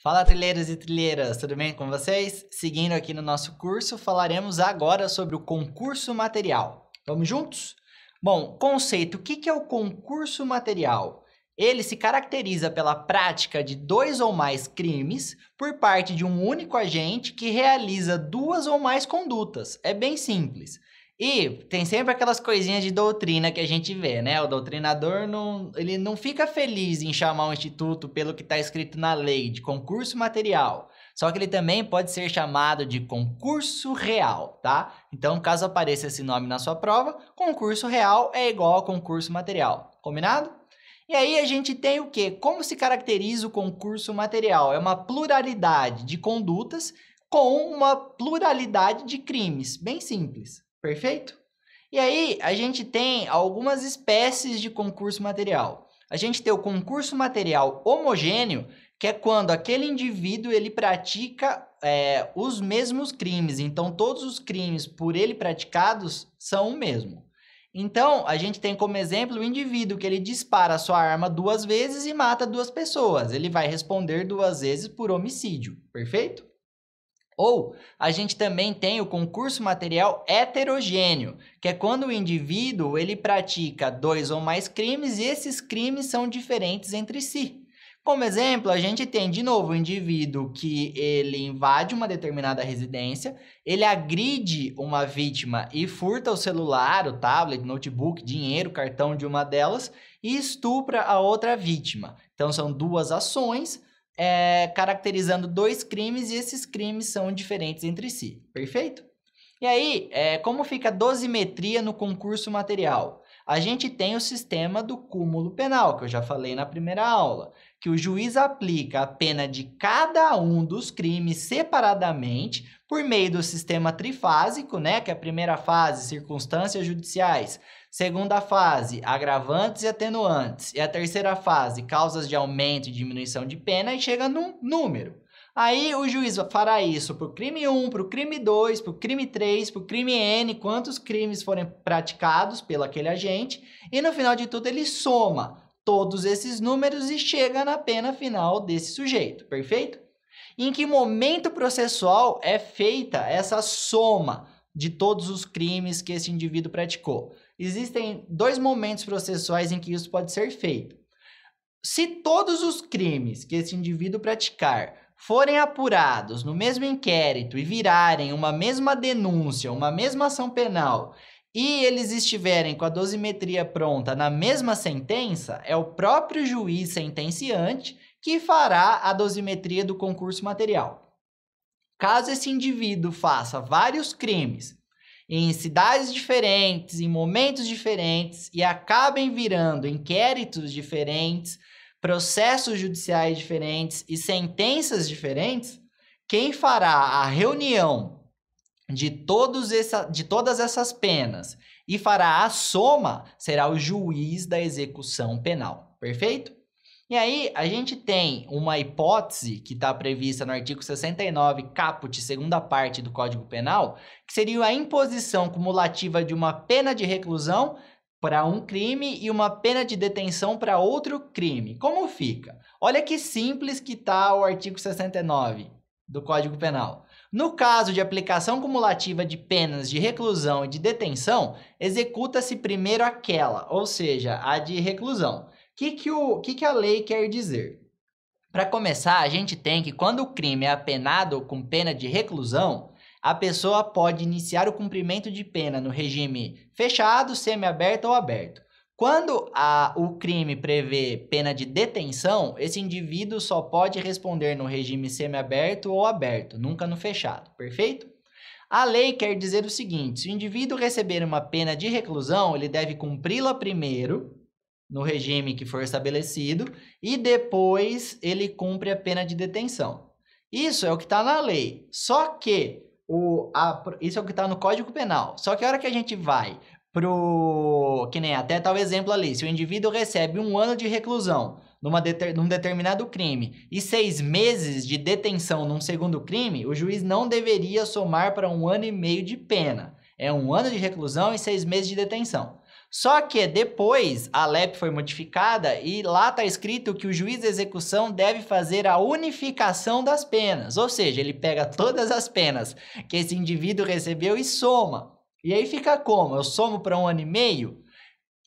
Fala trilheiros e trilheiras, tudo bem com vocês? Seguindo aqui no nosso curso, falaremos agora sobre o concurso material. Vamos juntos? Bom, conceito: o que é o concurso material? Ele se caracteriza pela prática de dois ou mais crimes por parte de um único agente que realiza duas ou mais condutas. É bem simples. E tem sempre aquelas coisinhas de doutrina que a gente vê, né? O doutrinador não, ele não fica feliz em chamar o instituto pelo que está escrito na lei de concurso material. Só que ele também pode ser chamado de concurso real, tá? Então, caso apareça esse nome na sua prova, concurso real é igual a concurso material. Combinado? E aí a gente tem o quê? Como se caracteriza o concurso material? É uma pluralidade de condutas com uma pluralidade de crimes. Bem simples. Perfeito? E aí, a gente tem algumas espécies de concurso material. A gente tem o concurso material homogêneo, que é quando aquele indivíduo ele pratica é, os mesmos crimes. Então, todos os crimes por ele praticados são o mesmo. Então, a gente tem como exemplo o indivíduo que ele dispara a sua arma duas vezes e mata duas pessoas. Ele vai responder duas vezes por homicídio, perfeito? Ou a gente também tem o concurso material heterogêneo, que é quando o indivíduo ele pratica dois ou mais crimes e esses crimes são diferentes entre si. Como exemplo, a gente tem de novo o indivíduo que ele invade uma determinada residência, ele agride uma vítima e furta o celular, o tablet, notebook, dinheiro, cartão de uma delas e estupra a outra vítima. Então são duas ações, é, caracterizando dois crimes e esses crimes são diferentes entre si, perfeito? E aí, é, como fica a dosimetria no concurso material? a gente tem o sistema do cúmulo penal, que eu já falei na primeira aula, que o juiz aplica a pena de cada um dos crimes separadamente por meio do sistema trifásico, né, que é a primeira fase, circunstâncias judiciais, segunda fase, agravantes e atenuantes, e a terceira fase, causas de aumento e diminuição de pena, e chega num número. Aí o juiz fará isso para o crime 1, para o crime 2, para o crime 3, para o crime N, quantos crimes forem praticados pelo aquele agente, e no final de tudo ele soma todos esses números e chega na pena final desse sujeito, perfeito? Em que momento processual é feita essa soma de todos os crimes que esse indivíduo praticou? Existem dois momentos processuais em que isso pode ser feito. Se todos os crimes que esse indivíduo praticar forem apurados no mesmo inquérito e virarem uma mesma denúncia, uma mesma ação penal, e eles estiverem com a dosimetria pronta na mesma sentença, é o próprio juiz sentenciante que fará a dosimetria do concurso material. Caso esse indivíduo faça vários crimes em cidades diferentes, em momentos diferentes e acabem virando inquéritos diferentes, processos judiciais diferentes e sentenças diferentes, quem fará a reunião de, todos essa, de todas essas penas e fará a soma será o juiz da execução penal, perfeito? E aí, a gente tem uma hipótese que está prevista no artigo 69, caput, segunda parte do Código Penal, que seria a imposição cumulativa de uma pena de reclusão para um crime e uma pena de detenção para outro crime. Como fica? Olha que simples que está o artigo 69 do Código Penal. No caso de aplicação cumulativa de penas de reclusão e de detenção, executa-se primeiro aquela, ou seja, a de reclusão. O que, que, o, que, que a lei quer dizer? Para começar, a gente tem que quando o crime é apenado com pena de reclusão, a pessoa pode iniciar o cumprimento de pena no regime fechado, semiaberto ou aberto. Quando a, o crime prevê pena de detenção, esse indivíduo só pode responder no regime semiaberto ou aberto, nunca no fechado, perfeito? A lei quer dizer o seguinte: se o indivíduo receber uma pena de reclusão, ele deve cumpri-la primeiro, no regime que for estabelecido, e depois ele cumpre a pena de detenção. Isso é o que está na lei. Só que o, a, isso é o que está no Código Penal. Só que a hora que a gente vai pro. Que nem até tal tá exemplo ali. Se o indivíduo recebe um ano de reclusão numa deter, num determinado crime e seis meses de detenção num segundo crime, o juiz não deveria somar para um ano e meio de pena. É um ano de reclusão e seis meses de detenção. Só que depois a LEP foi modificada e lá está escrito que o juiz de execução deve fazer a unificação das penas, ou seja, ele pega todas as penas que esse indivíduo recebeu e soma. E aí fica como? Eu somo para um ano e meio?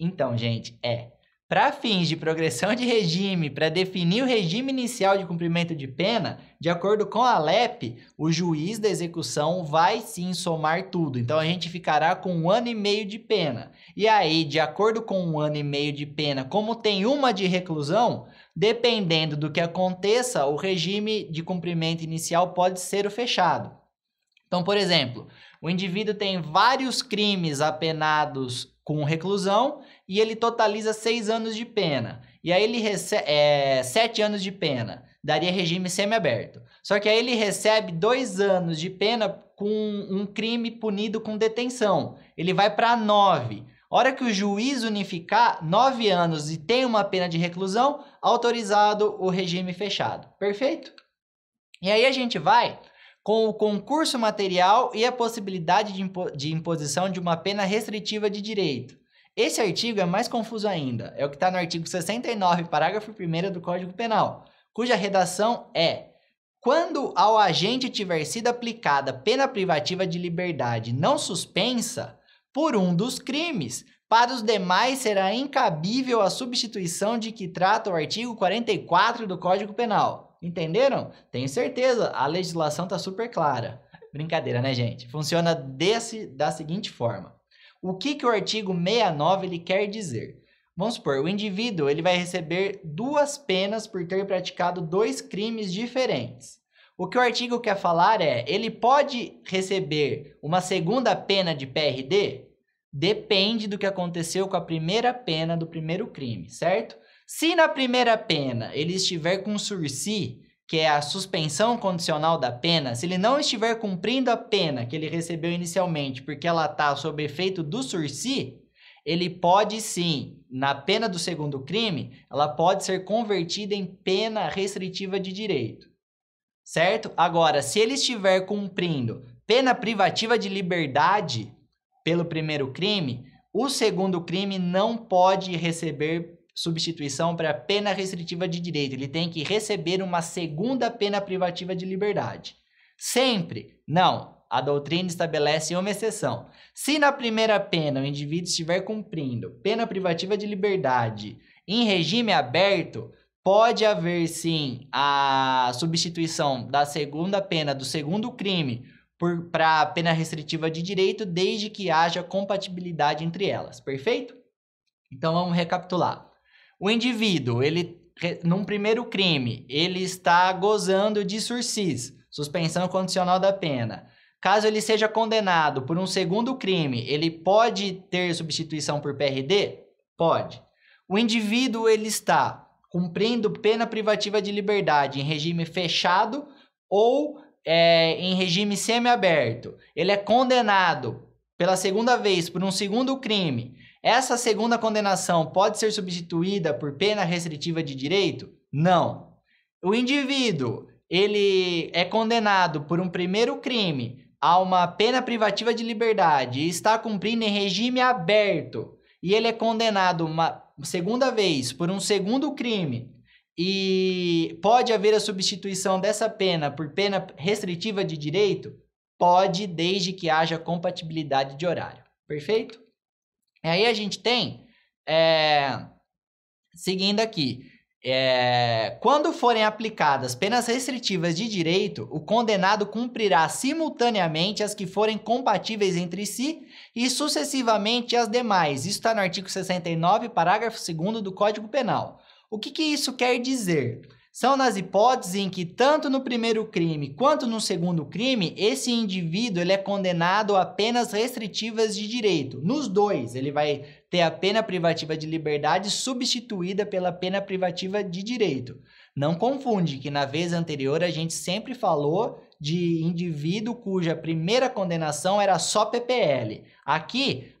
Então, gente, é para fins de progressão de regime, para definir o regime inicial de cumprimento de pena, de acordo com a LEP, o juiz da execução vai sim somar tudo. Então a gente ficará com um ano e meio de pena. E aí, de acordo com um ano e meio de pena, como tem uma de reclusão, dependendo do que aconteça, o regime de cumprimento inicial pode ser o fechado. Então, por exemplo, o indivíduo tem vários crimes apenados com reclusão e ele totaliza seis anos de pena. E aí ele recebe é, sete anos de pena, daria regime semiaberto. Só que aí ele recebe dois anos de pena com um crime punido com detenção. Ele vai para nove. Hora que o juiz unificar nove anos e tem uma pena de reclusão, autorizado o regime fechado. Perfeito? E aí a gente vai com o concurso material e a possibilidade de, impo de imposição de uma pena restritiva de direito. Esse artigo é mais confuso ainda. É o que está no artigo 69, parágrafo 1 do Código Penal, cuja redação é: quando ao agente tiver sido aplicada pena privativa de liberdade não suspensa por um dos crimes, para os demais, será incabível a substituição de que trata o artigo 44 do Código Penal. Entenderam? Tenho certeza, a legislação está super clara. Brincadeira, né, gente? Funciona desse, da seguinte forma. O que, que o artigo 69 ele quer dizer? Vamos supor, o indivíduo ele vai receber duas penas por ter praticado dois crimes diferentes. O que o artigo quer falar é, ele pode receber uma segunda pena de PRD? depende do que aconteceu com a primeira pena do primeiro crime, certo? Se na primeira pena ele estiver com sursi, que é a suspensão condicional da pena, se ele não estiver cumprindo a pena que ele recebeu inicialmente porque ela está sob efeito do sursi, ele pode sim, na pena do segundo crime, ela pode ser convertida em pena restritiva de direito. Certo? Agora, se ele estiver cumprindo pena privativa de liberdade, pelo primeiro crime, o segundo crime não pode receber substituição para pena restritiva de direito. Ele tem que receber uma segunda pena privativa de liberdade. Sempre? Não. A doutrina estabelece uma exceção. Se na primeira pena o indivíduo estiver cumprindo pena privativa de liberdade em regime aberto, pode haver sim a substituição da segunda pena do segundo crime para a pena restritiva de direito, desde que haja compatibilidade entre elas, perfeito? Então vamos recapitular. O indivíduo, ele num primeiro crime, ele está gozando de sursis, suspensão condicional da pena. Caso ele seja condenado por um segundo crime, ele pode ter substituição por PRD? Pode. O indivíduo ele está cumprindo pena privativa de liberdade em regime fechado ou é, em regime semiaberto, ele é condenado pela segunda vez por um segundo crime, essa segunda condenação pode ser substituída por pena restritiva de direito? Não. O indivíduo, ele é condenado por um primeiro crime a uma pena privativa de liberdade e está cumprindo em regime aberto, e ele é condenado uma segunda vez por um segundo crime e pode haver a substituição dessa pena por pena restritiva de direito? Pode, desde que haja compatibilidade de horário. Perfeito? E aí a gente tem, é, seguindo aqui, é, quando forem aplicadas penas restritivas de direito, o condenado cumprirá simultaneamente as que forem compatíveis entre si e sucessivamente as demais. Isso está no artigo 69, parágrafo 2 do Código Penal. O que, que isso quer dizer? São nas hipóteses em que tanto no primeiro crime quanto no segundo crime, esse indivíduo ele é condenado a penas restritivas de direito. Nos dois, ele vai ter a pena privativa de liberdade substituída pela pena privativa de direito. Não confunde que na vez anterior a gente sempre falou de indivíduo cuja primeira condenação era só PPL. Aqui,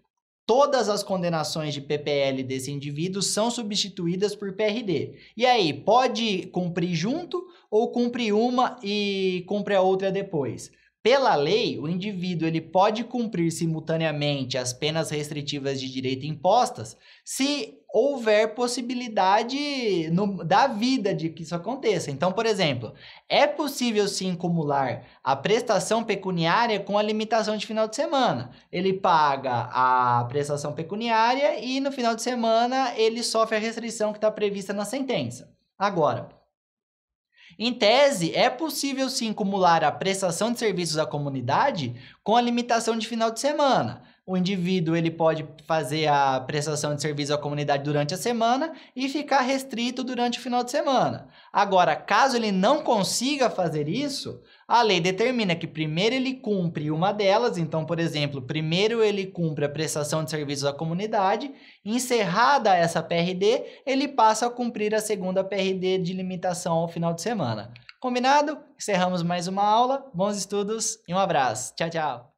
todas as condenações de PPL desse indivíduo são substituídas por PRD. E aí, pode cumprir junto ou cumpre uma e cumpre a outra depois? Pela lei, o indivíduo ele pode cumprir simultaneamente as penas restritivas de direito impostas se houver possibilidade no, da vida de que isso aconteça. Então, por exemplo, é possível sim acumular a prestação pecuniária com a limitação de final de semana. Ele paga a prestação pecuniária e no final de semana ele sofre a restrição que está prevista na sentença. Agora, em tese, é possível sim acumular a prestação de serviços à comunidade com a limitação de final de semana. O indivíduo ele pode fazer a prestação de serviço à comunidade durante a semana e ficar restrito durante o final de semana. Agora, caso ele não consiga fazer isso, a lei determina que primeiro ele cumpre uma delas, então, por exemplo, primeiro ele cumpre a prestação de serviços à comunidade, encerrada essa PRD, ele passa a cumprir a segunda PRD de limitação ao final de semana. Combinado? Encerramos mais uma aula, bons estudos e um abraço. Tchau, tchau!